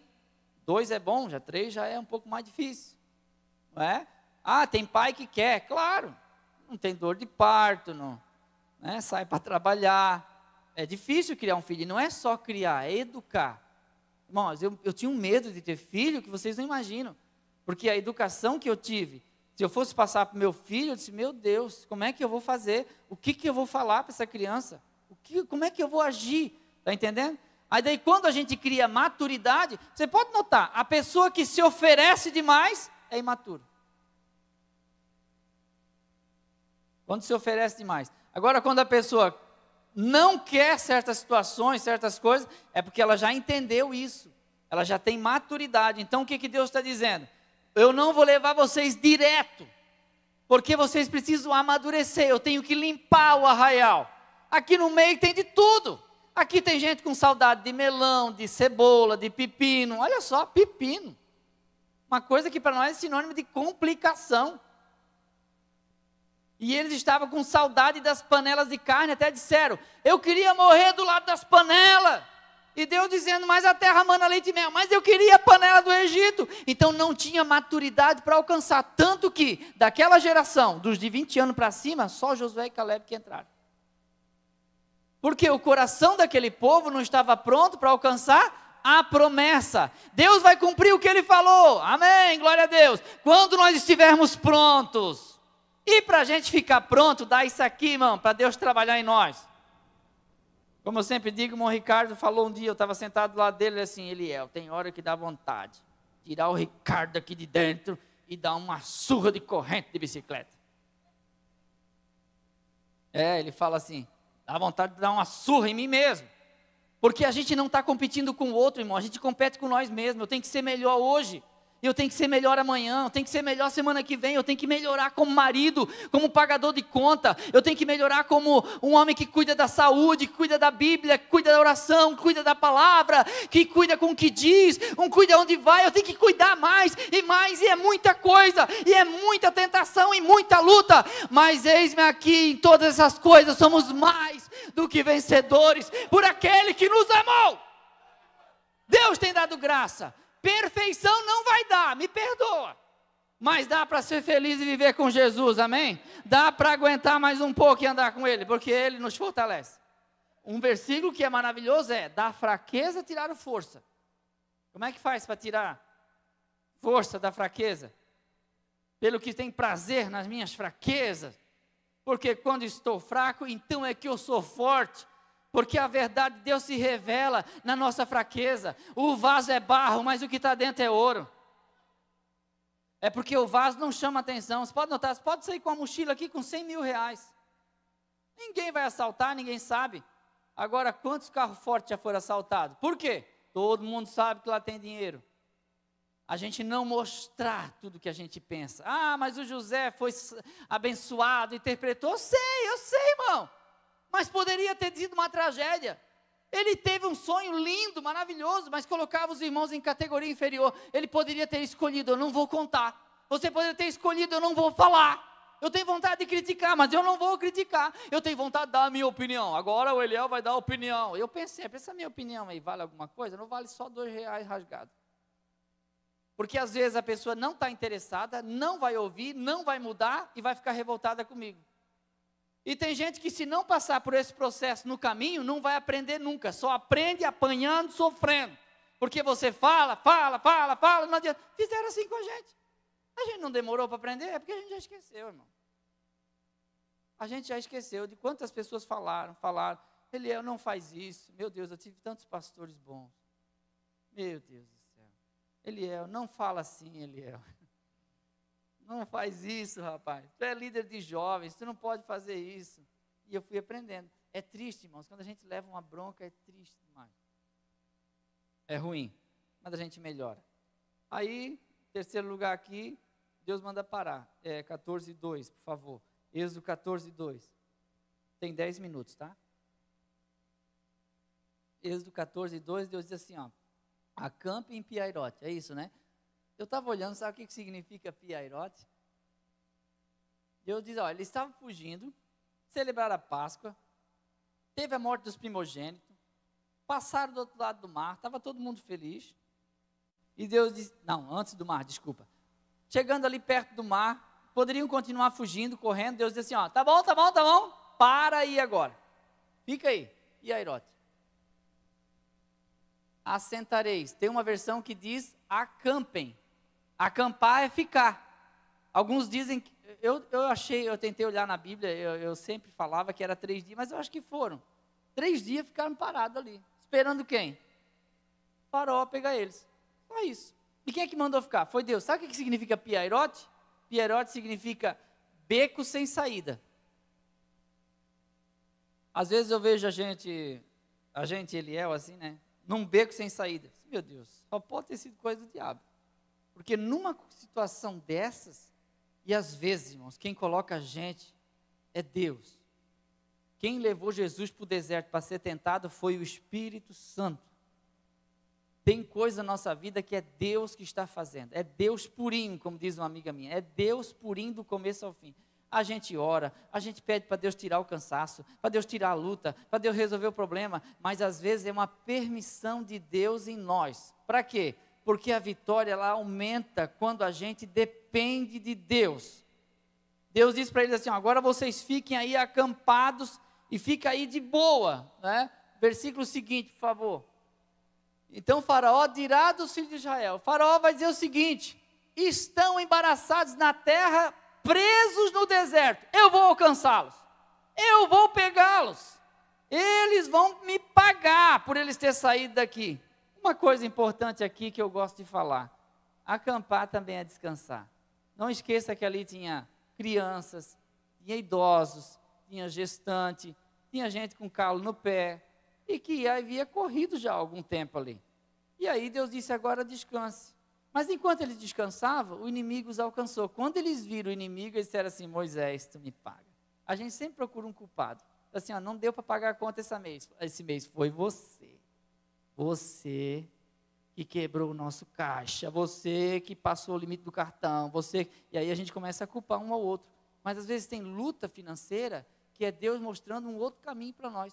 dois é bom, já três já é um pouco mais difícil. Né? Ah, tem pai que quer, claro, não tem dor de parto, não, né? sai para trabalhar. É difícil criar um filho, não é só criar, é educar. Irmãos, eu, eu tinha um medo de ter filho que vocês não imaginam, porque a educação que eu tive se eu fosse passar para o meu filho, eu disse: Meu Deus, como é que eu vou fazer? O que, que eu vou falar para essa criança? O que, como é que eu vou agir? Está entendendo? Aí daí, quando a gente cria maturidade, você pode notar: a pessoa que se oferece demais é imatura. Quando se oferece demais. Agora, quando a pessoa não quer certas situações, certas coisas, é porque ela já entendeu isso. Ela já tem maturidade. Então, o que, que Deus está dizendo? eu não vou levar vocês direto, porque vocês precisam amadurecer, eu tenho que limpar o arraial. Aqui no meio tem de tudo. Aqui tem gente com saudade de melão, de cebola, de pepino. Olha só, pepino. Uma coisa que para nós é sinônimo de complicação. E eles estavam com saudade das panelas de carne, até disseram: Eu queria morrer do lado das panelas. E Deus dizendo, mas a terra manda leite e mel, mas eu queria a panela do Egito. Então não tinha maturidade para alcançar, tanto que daquela geração, dos de 20 anos para cima, só Josué e Caleb que entraram. Porque o coração daquele povo não estava pronto para alcançar a promessa. Deus vai cumprir o que ele falou. Amém, glória a Deus. Quando nós estivermos prontos. E para a gente ficar pronto, dá isso aqui, irmão, para Deus trabalhar em nós. Como eu sempre digo, o Mon Ricardo falou um dia, eu estava sentado lá dele, assim, ele é, tem hora que dá vontade. Tirar o Ricardo aqui de dentro e dar uma surra de corrente de bicicleta. É, ele fala assim, dá vontade de dar uma surra em mim mesmo. Porque a gente não está competindo com o outro, irmão, a gente compete com nós mesmos. Eu tenho que ser melhor hoje eu tenho que ser melhor amanhã, eu tenho que ser melhor semana que vem, eu tenho que melhorar como marido, como pagador de conta, eu tenho que melhorar como um homem que cuida da saúde, cuida da Bíblia, cuida da oração, cuida da palavra, que cuida com o que diz, um cuida onde vai, eu tenho que cuidar mais e mais, e é muita coisa, e é muita tentação e muita luta, mas eis-me aqui em todas essas coisas, somos mais do que vencedores por aquele que nos amou. Deus tem dado graça, Perfeição não vai dar, me perdoa. Mas dá para ser feliz e viver com Jesus, amém? Dá para aguentar mais um pouco e andar com Ele, porque Ele nos fortalece. Um versículo que é maravilhoso é: da fraqueza tirar força. Como é que faz para tirar força da fraqueza? Pelo que tem prazer nas minhas fraquezas. Porque quando estou fraco, então é que eu sou forte porque a verdade de Deus se revela na nossa fraqueza. O vaso é barro, mas o que está dentro é ouro. É porque o vaso não chama atenção. Você pode notar, você pode sair com a mochila aqui com 100 mil reais. Ninguém vai assaltar, ninguém sabe. Agora, quantos carros fortes já foram assaltados? Por quê? Todo mundo sabe que lá tem dinheiro. A gente não mostrar tudo que a gente pensa. Ah, mas o José foi abençoado, interpretou. Eu sei, eu sei, irmão mas poderia ter sido uma tragédia. Ele teve um sonho lindo, maravilhoso, mas colocava os irmãos em categoria inferior. Ele poderia ter escolhido, eu não vou contar. Você poderia ter escolhido, eu não vou falar. Eu tenho vontade de criticar, mas eu não vou criticar. Eu tenho vontade de dar a minha opinião. Agora o Eliel vai dar a opinião. Eu pensei, essa minha opinião aí vale alguma coisa? Não vale só dois reais rasgado. Porque às vezes a pessoa não está interessada, não vai ouvir, não vai mudar e vai ficar revoltada comigo. E tem gente que, se não passar por esse processo no caminho, não vai aprender nunca, só aprende apanhando, sofrendo. Porque você fala, fala, fala, fala, não adianta. Fizeram assim com a gente. A gente não demorou para aprender, é porque a gente já esqueceu, irmão. A gente já esqueceu de quantas pessoas falaram, falaram. Eliel não faz isso. Meu Deus, eu tive tantos pastores bons. Meu Deus do céu. Eliel, não fala assim, Eliel. Não faz isso, rapaz. Tu é líder de jovens, tu não pode fazer isso. E eu fui aprendendo. É triste, irmãos. Quando a gente leva uma bronca, é triste demais. É ruim. Mas a gente melhora. Aí, terceiro lugar aqui, Deus manda parar. É 14, 2, por favor. Êxodo 14, 2. Tem 10 minutos, tá? Êxodo 14, 2, Deus diz assim, ó. Acampe em Piairote. É isso, né? Eu estava olhando, sabe o que, significa piairote? Deus diz, olha, eles estavam fugindo, celebraram a Páscoa, teve a morte dos primogênitos, passaram do outro lado do mar, estava todo mundo feliz. E Deus diz, não, antes do mar, desculpa. Chegando ali perto do mar, poderiam continuar fugindo, correndo. Deus diz assim, ó, tá bom, tá bom, tá bom, para aí agora. Fica aí. E Assentareis. Tem uma versão que diz acampem. Acampar é ficar. Alguns dizem, eu, eu achei, eu tentei olhar na Bíblia, eu, eu sempre falava que era três dias, mas eu acho que foram. Três dias ficaram parados ali, esperando quem? a pegar eles. Só isso. E quem é que mandou ficar? Foi Deus. Sabe o que significa Piairote? Piairote significa beco sem saída. Às vezes eu vejo a gente, a gente Eliel assim, né? Num beco sem saída. Meu Deus, só pode ter sido coisa do diabo. Porque numa situação dessas, e às vezes, irmãos, quem coloca a gente é Deus. Quem levou Jesus para o deserto para ser tentado foi o Espírito Santo. Tem coisa na nossa vida que é Deus que está fazendo. É Deus purinho, como diz uma amiga minha. É Deus purinho do começo ao fim. A gente ora, a gente pede para Deus tirar o cansaço, para Deus tirar a luta, para Deus resolver o problema, mas às vezes é uma permissão de Deus em nós. Para quê? porque a vitória ela aumenta quando a gente depende de Deus. Deus diz para eles assim: agora vocês fiquem aí acampados e fica aí de boa, né? Versículo seguinte, por favor. Então Faraó dirá dos filhos de Israel. Faraó vai dizer o seguinte: estão embaraçados na terra, presos no deserto. Eu vou alcançá-los. Eu vou pegá-los. Eles vão me pagar por eles terem saído daqui. Uma coisa importante aqui que eu gosto de falar: acampar também é descansar. Não esqueça que ali tinha crianças, tinha idosos, tinha gestante, tinha gente com calo no pé, e que havia corrido já algum tempo ali. E aí Deus disse: agora descanse. Mas enquanto eles descansavam, o inimigo os alcançou. Quando eles viram o inimigo, eles disseram assim: Moisés, tu me paga. A gente sempre procura um culpado. Assim, ó, não deu para pagar a conta esse mês. Esse mês foi você. Você que quebrou o nosso caixa, você que passou o limite do cartão, você. E aí a gente começa a culpar um ao outro. Mas às vezes tem luta financeira que é Deus mostrando um outro caminho para nós.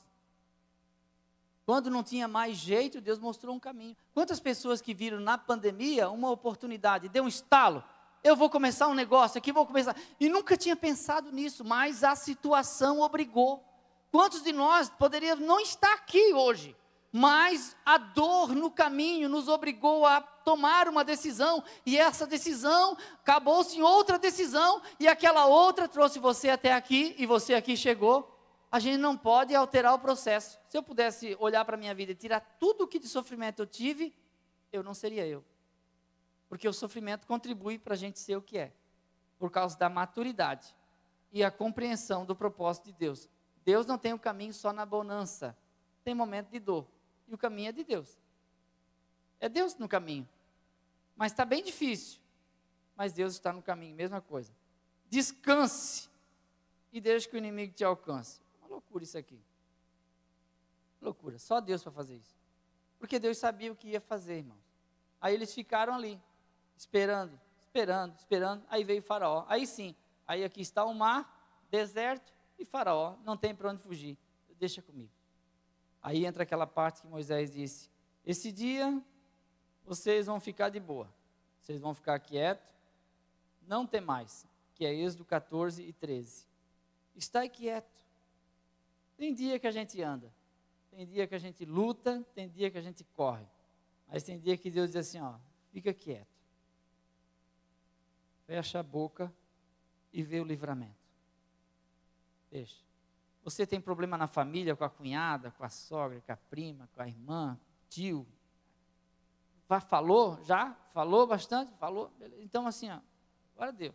Quando não tinha mais jeito, Deus mostrou um caminho. Quantas pessoas que viram na pandemia uma oportunidade, deu um estalo, eu vou começar um negócio aqui, vou começar. E nunca tinha pensado nisso, mas a situação obrigou. Quantos de nós poderíamos não estar aqui hoje? mas a dor no caminho nos obrigou a tomar uma decisão, e essa decisão acabou-se em outra decisão, e aquela outra trouxe você até aqui, e você aqui chegou. A gente não pode alterar o processo. Se eu pudesse olhar para a minha vida e tirar tudo o que de sofrimento eu tive, eu não seria eu. Porque o sofrimento contribui para a gente ser o que é, por causa da maturidade e a compreensão do propósito de Deus. Deus não tem o um caminho só na bonança, tem momento de dor, e o caminho é de Deus. É Deus no caminho. Mas está bem difícil. Mas Deus está no caminho, mesma coisa. Descanse e deixe que o inimigo te alcance. Uma loucura isso aqui. Loucura. Só Deus para fazer isso. Porque Deus sabia o que ia fazer, irmãos. Aí eles ficaram ali, esperando, esperando, esperando. Aí veio Faraó. Aí sim, aí aqui está o mar, deserto e Faraó. Não tem para onde fugir. Deixa comigo. Aí entra aquela parte que Moisés disse: Esse dia vocês vão ficar de boa, vocês vão ficar quietos, não tem mais, que é Êxodo 14 e 13. Está quieto. Tem dia que a gente anda, tem dia que a gente luta, tem dia que a gente corre. Mas tem dia que Deus diz assim: ó, fica quieto. Fecha a boca e vê o livramento. Deixa. Você tem problema na família, com a cunhada, com a sogra, com a prima, com a irmã, tio. Vá, falou já? Falou bastante? Falou? Então, assim, ó, deu.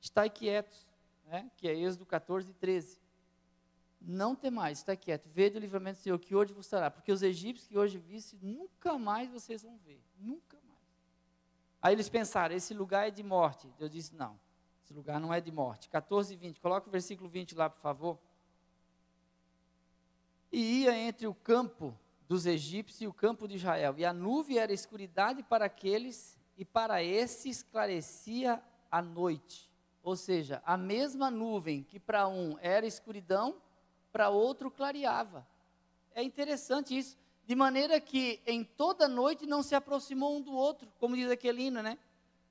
Está quieto, né? que é Êxodo 14, 13. Não tem mais, está quieto. Vede o livramento do Senhor, que hoje vos será. Porque os egípcios que hoje viste, nunca mais vocês vão ver. Nunca mais. Aí eles pensaram, esse lugar é de morte. Deus disse, não esse lugar não é de morte. 14 e 20. Coloca o versículo 20 lá, por favor. E ia entre o campo dos egípcios e o campo de Israel. E a nuvem era escuridade para aqueles, e para esse esclarecia a noite. Ou seja, a mesma nuvem que para um era escuridão, para outro clareava. É interessante isso. De maneira que em toda noite não se aproximou um do outro, como diz aquele hino, né?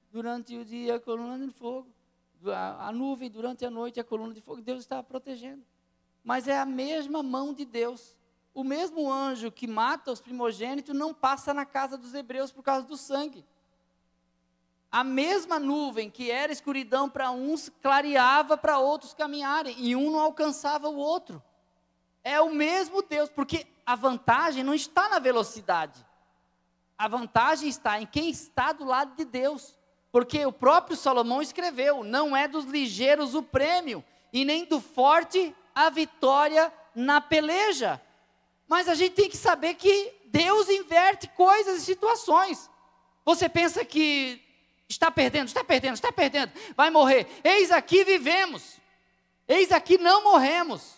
Durante o dia, coluna de fogo a, nuvem, durante a noite a coluna de fogo, Deus estava protegendo. Mas é a mesma mão de Deus. O mesmo anjo que mata os primogênitos não passa na casa dos hebreus por causa do sangue. A mesma nuvem que era escuridão para uns clareava para outros caminharem, e um não alcançava o outro. É o mesmo Deus, porque a vantagem não está na velocidade. A vantagem está em quem está do lado de Deus. Porque o próprio Salomão escreveu: não é dos ligeiros o prêmio, e nem do forte a vitória na peleja. Mas a gente tem que saber que Deus inverte coisas e situações. Você pensa que está perdendo, está perdendo, está perdendo, vai morrer. Eis aqui vivemos, eis aqui não morremos.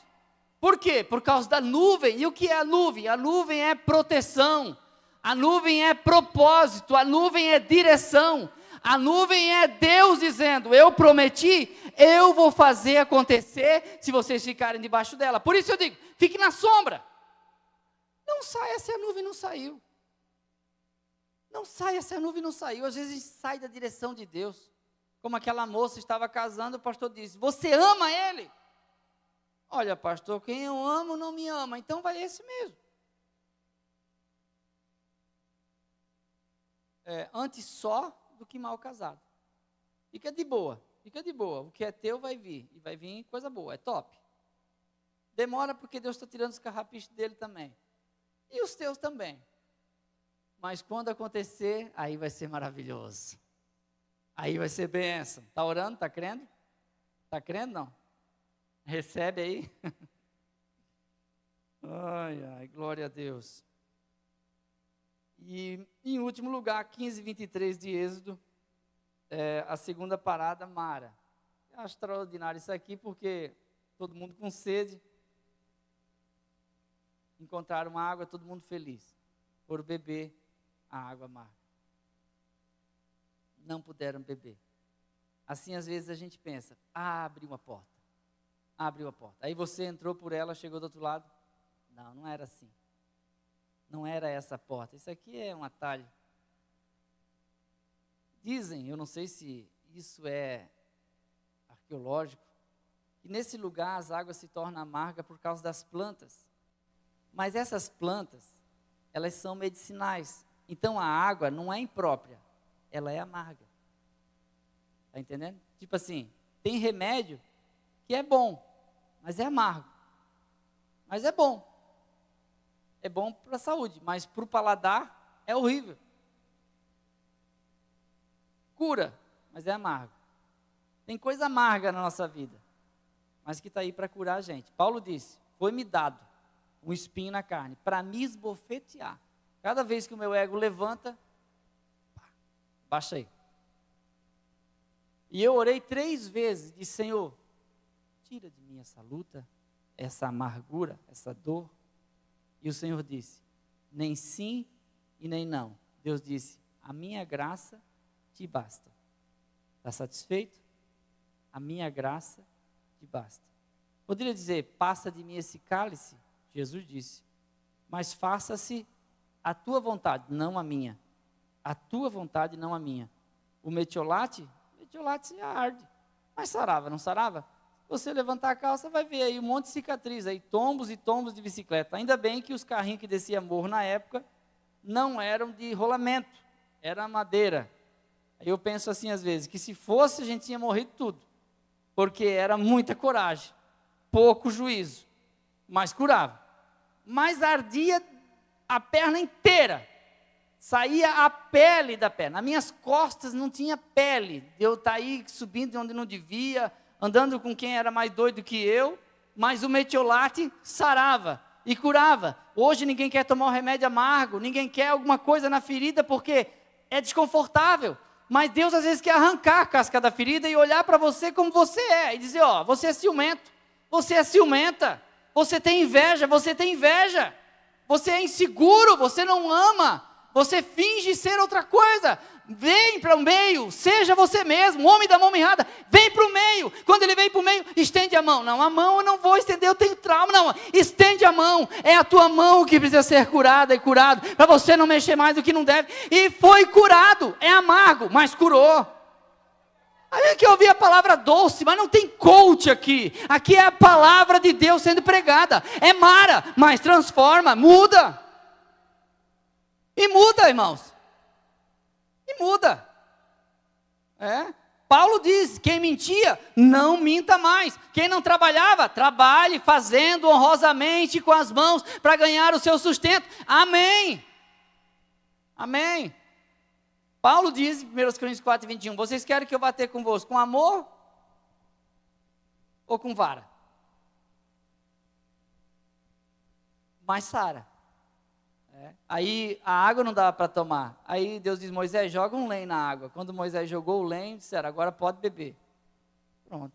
Por quê? Por causa da nuvem. E o que é a nuvem? A nuvem é proteção, a nuvem é propósito, a nuvem é direção. A nuvem é Deus dizendo: Eu prometi, eu vou fazer acontecer se vocês ficarem debaixo dela. Por isso eu digo: fique na sombra. Não saia se a nuvem não saiu. Não saia se a nuvem não saiu. Às vezes a gente sai da direção de Deus. Como aquela moça estava casando, o pastor disse: Você ama ele? Olha, pastor, quem eu amo não me ama, então vai esse mesmo. É, antes só do que mal casado. Fica de boa, fica de boa. O que é teu vai vir, e vai vir coisa boa, é top. Demora porque Deus está tirando os carrapichos dele também. E os teus também. Mas quando acontecer, aí vai ser maravilhoso. Aí vai ser benção. Está orando? Está crendo? Está crendo não? Recebe aí? ai, ai, glória a Deus. E, em último lugar, 15, 23 de Êxodo, é, a segunda parada, Mara. É extraordinário isso aqui, porque todo mundo com sede, encontraram água, todo mundo feliz. Foram beber a água amarga. Não puderam beber. Assim, às vezes, a gente pensa, ah, abriu uma porta. Abriu a porta. Aí você entrou por ela, chegou do outro lado. Não, não era assim não era essa porta. Isso aqui é um atalho. Dizem, eu não sei se isso é arqueológico, que nesse lugar as águas se tornam amargas por causa das plantas. Mas essas plantas, elas são medicinais. Então a água não é imprópria, ela é amarga. Está entendendo? Tipo assim, tem remédio que é bom, mas é amargo. Mas é bom é bom para a saúde, mas para o paladar é horrível. Cura, mas é amargo. Tem coisa amarga na nossa vida, mas que está aí para curar a gente. Paulo disse: Foi-me dado um espinho na carne para me esbofetear. Cada vez que o meu ego levanta, pá, baixa aí. E eu orei três vezes, disse: Senhor, tira de mim essa luta, essa amargura, essa dor, e o Senhor disse: nem sim e nem não. Deus disse: a minha graça te basta. Está satisfeito? A minha graça te basta. Poderia dizer: passa de mim esse cálice? Jesus disse: mas faça-se a tua vontade, não a minha. A tua vontade, não a minha. O metiolate, metiolate arde. Mas sarava, não sarava? Você levantar a calça, vai ver aí um monte de cicatriz, aí tombos e tombos de bicicleta. Ainda bem que os carrinhos que desciam morro na época não eram de rolamento, era madeira. Eu penso assim às vezes, que se fosse a gente tinha morrido tudo, porque era muita coragem, pouco juízo, mas curava. Mas ardia a perna inteira, saía a pele da perna. Nas minhas costas não tinha pele, eu estar tá aí subindo de onde não devia, andando com quem era mais doido que eu, mas o metiolate sarava e curava. Hoje ninguém quer tomar um remédio amargo, ninguém quer alguma coisa na ferida porque é desconfortável. Mas Deus às vezes quer arrancar a casca da ferida e olhar para você como você é e dizer: Ó, você é ciumento, você é ciumenta, você tem inveja, você tem inveja, você é inseguro, você não ama, você finge ser outra coisa. Vem para o meio, seja você mesmo, homem da mão errada, vem para o meio. Quando ele vem para o meio, estende a mão. Não, a mão eu não vou estender, eu tenho trauma. Não, estende a mão, é a tua mão que precisa ser curada e curado, para você não mexer mais do que não deve. E foi curado, é amargo, mas curou. Aí é que eu ouvi a palavra doce, mas não tem coach aqui. Aqui é a palavra de Deus sendo pregada. É mara, mas transforma, muda. E muda, irmãos. E muda. É. Paulo diz: quem mentia, não minta mais. Quem não trabalhava, trabalhe fazendo honrosamente com as mãos para ganhar o seu sustento. Amém. Amém. Paulo diz em 1 Coríntios 4, 21: Vocês querem que eu bater convosco com amor ou com vara? Mas Sara é. Aí a água não dava para tomar. Aí Deus diz: Moisés, joga um lenho na água. Quando Moisés jogou o lenho, disseram: agora pode beber. Pronto.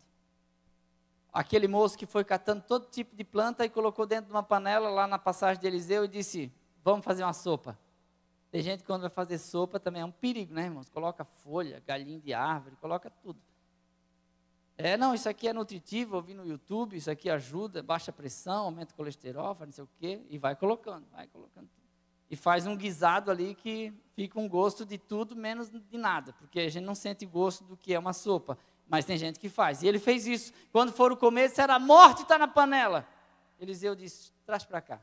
Aquele moço que foi catando todo tipo de planta e colocou dentro de uma panela lá na passagem de Eliseu e disse: Vamos fazer uma sopa. Tem gente que quando vai fazer sopa também é um perigo, né, irmãos? Coloca folha, galinha de árvore, coloca tudo. É, não, isso aqui é nutritivo, eu vi no YouTube, isso aqui ajuda, baixa pressão, aumenta o colesterol, não sei o quê, e vai colocando, vai colocando e faz um guisado ali que fica um gosto de tudo menos de nada, porque a gente não sente gosto do que é uma sopa, mas tem gente que faz. E ele fez isso. Quando foram comer, disseram: a morte está na panela. Eliseu disse: traz para cá.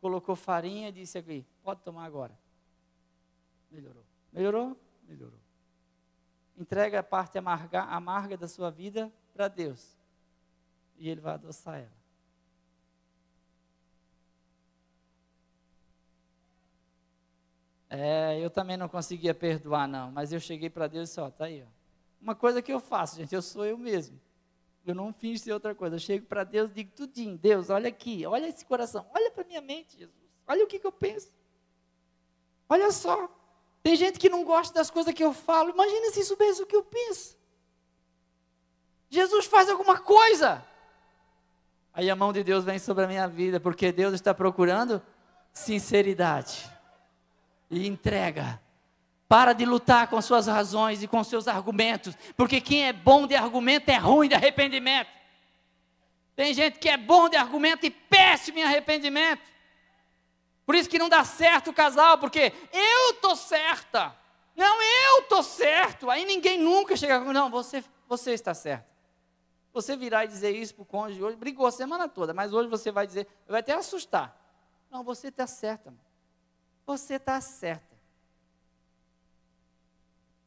Colocou farinha e disse aqui: pode tomar agora. Melhorou. Melhorou? Melhorou. Entrega a parte amarga, amarga da sua vida para Deus. E Ele vai adoçar ela. É, eu também não conseguia perdoar, não. Mas eu cheguei para Deus e disse, ó, tá aí, ó. Uma coisa que eu faço, gente, eu sou eu mesmo. Eu não finjo ser outra coisa. Eu chego para Deus e digo tudinho, Deus, olha aqui, olha esse coração, olha para minha mente, Jesus. Olha o que, que eu penso. Olha só. Tem gente que não gosta das coisas que eu falo. Imagina se soubesse o que eu penso. Jesus faz alguma coisa. Aí a mão de Deus vem sobre a minha vida, porque Deus está procurando sinceridade e entrega. Para de lutar com suas razões e com seus argumentos, porque quem é bom de argumento é ruim de arrependimento. Tem gente que é bom de argumento e péssimo em arrependimento. Por isso que não dá certo o casal, porque eu tô certa. Não, eu tô certo. Aí ninguém nunca chega com não, você você está certo. Você virar e dizer isso para o cônjuge hoje, brigou a semana toda, mas hoje você vai dizer, vai até assustar. Não, você está certa. Mano você está certa.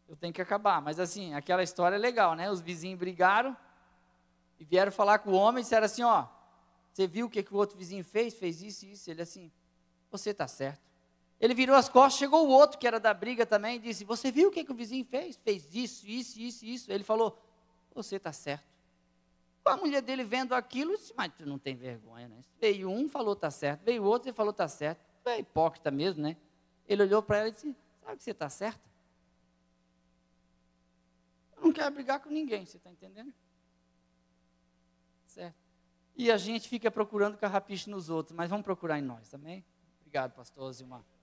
Eu tenho que acabar. Mas assim, aquela história é legal, né? Os vizinhos brigaram e vieram falar com o homem e disseram assim: ó, você viu o que, que o outro vizinho fez? Fez isso e isso. Ele assim, você está certo. Ele virou as costas, chegou o outro que era da briga também e disse: Você viu o que, que o vizinho fez? Fez isso, isso, isso, isso. Ele falou: Você está certo. A mulher dele vendo aquilo disse: Mas tu não tem vergonha, né? Veio um, falou: Está certo. Veio outro e falou: Está certo é hipócrita mesmo, né? Ele olhou para ela e disse: Sabe que você está certa? Eu não quero brigar com ninguém, você está entendendo? Certo? E a gente fica procurando carrapiche nos outros, mas vamos procurar em nós também. Obrigado, pastor Zilmar.